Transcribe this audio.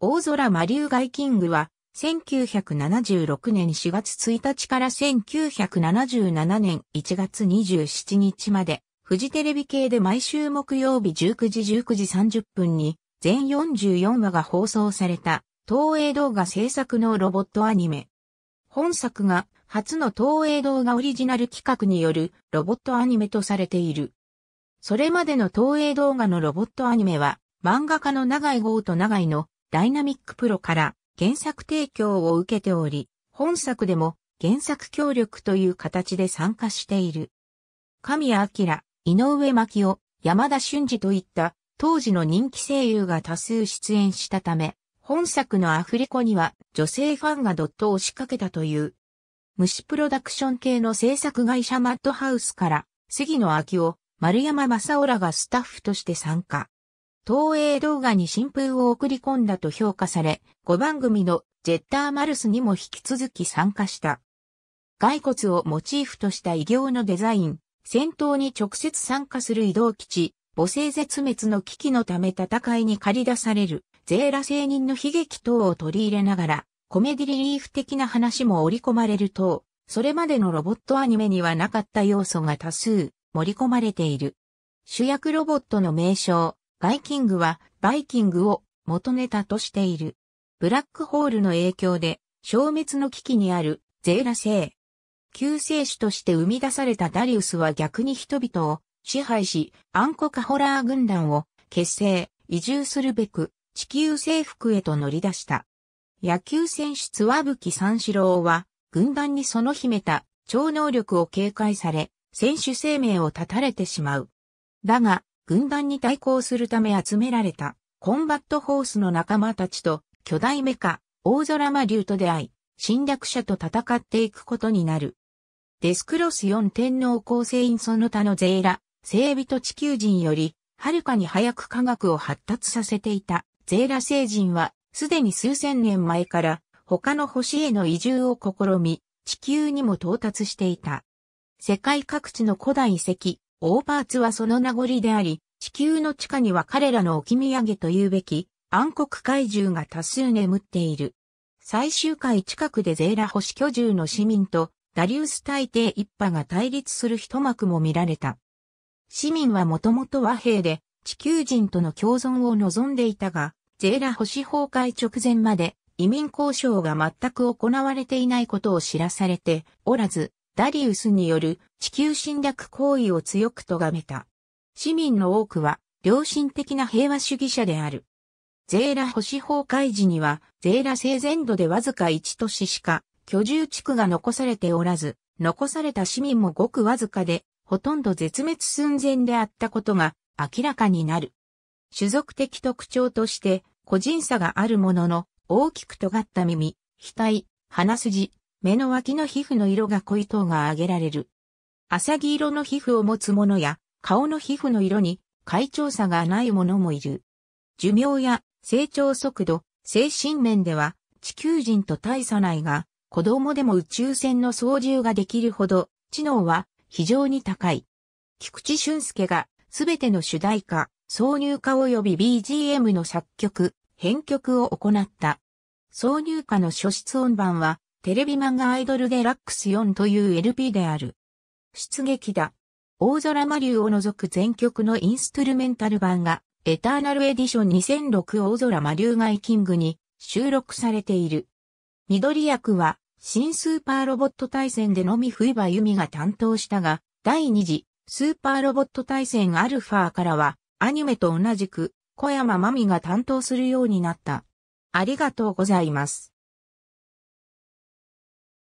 大空魔竜外キングは、1976年4月1日から1977年1月27日まで、フジテレビ系で毎週木曜日19時19時30分に、全44話が放送された、東映動画制作のロボットアニメ。本作が、初の東映動画オリジナル企画によるロボットアニメとされている。それまでの東映動画のロボットアニメは、漫画家の長井豪と長井のダイナミックプロから原作提供を受けており、本作でも原作協力という形で参加している。神谷明、井上真紀夫、山田俊二といった当時の人気声優が多数出演したため、本作のアフレコには女性ファンがドットを仕掛けたという。虫プロダクション系の制作会社マッドハウスから杉野明夫、丸山正浦らがスタッフとして参加。東映動画に新風を送り込んだと評価され、5番組のジェッターマルスにも引き続き参加した。骸骨をモチーフとした異形のデザイン、戦闘に直接参加する移動基地、母性絶滅の危機のため戦いに駆り出される、ゼーラ聖人の悲劇等を取り入れながら、コメディリリーフ的な話も織り込まれる等、それまでのロボットアニメにはなかった要素が多数盛り込まれている。主役ロボットの名称、ガイキングはバイキングを元ネタとしている。ブラックホールの影響で消滅の危機にあるゼーラ星。救世主として生み出されたダリウスは逆に人々を支配し、暗黒ホラー軍団を結成、移住するべく地球征服へと乗り出した。野球選手ツワブキ三四郎は軍団にその秘めた超能力を警戒され、選手生命を絶たれてしまう。だが、軍団に対抗するため集められたコンバットホースの仲間たちと巨大メカ、大空魔竜と出会い、侵略者と戦っていくことになる。デスクロス4天皇構成員その他のゼーラ、整備と地球人より、はるかに早く科学を発達させていたゼーラ星人は、すでに数千年前から他の星への移住を試み、地球にも到達していた。世界各地の古代遺跡、オーパーツはその名残であり、地球の地下には彼らの置き土産というべき暗黒怪獣が多数眠っている。最終回近くでゼーラ星居住の市民とダリウス大帝一派が対立する一幕も見られた。市民はもともと和平で地球人との共存を望んでいたが、ゼーラ星崩壊直前まで移民交渉が全く行われていないことを知らされておらず、ダリウスによる地球侵略行為を強く咎めた。市民の多くは良心的な平和主義者である。ゼーラ保守崩壊時には、ゼーラ生前度でわずか1都市しか居住地区が残されておらず、残された市民もごくわずかで、ほとんど絶滅寸前であったことが明らかになる。種族的特徴として個人差があるものの、大きく尖った耳、額、鼻筋、目の脇の皮膚の色が濃い等が挙げられる。浅木色の皮膚を持つ者や、顔の皮膚の色に、快調さがない者もいる。寿命や成長速度、精神面では、地球人と大差ないが、子供でも宇宙船の操縦ができるほど、知能は非常に高い。菊池俊介が、すべての主題歌、挿入歌及び BGM の作曲、編曲を行った。挿入歌の初出音版は、テレビ漫画アイドルデラックス4という LP である。出撃だ。大空魔竜を除く全曲のインストゥルメンタル版が、エターナルエディション2006大空魔竜ガイキングに収録されている。緑役は、新スーパーロボット対戦でのみ冬場由美が担当したが、第2次、スーパーロボット対戦アルファーからは、アニメと同じく、小山真美が担当するようになった。ありがとうございます。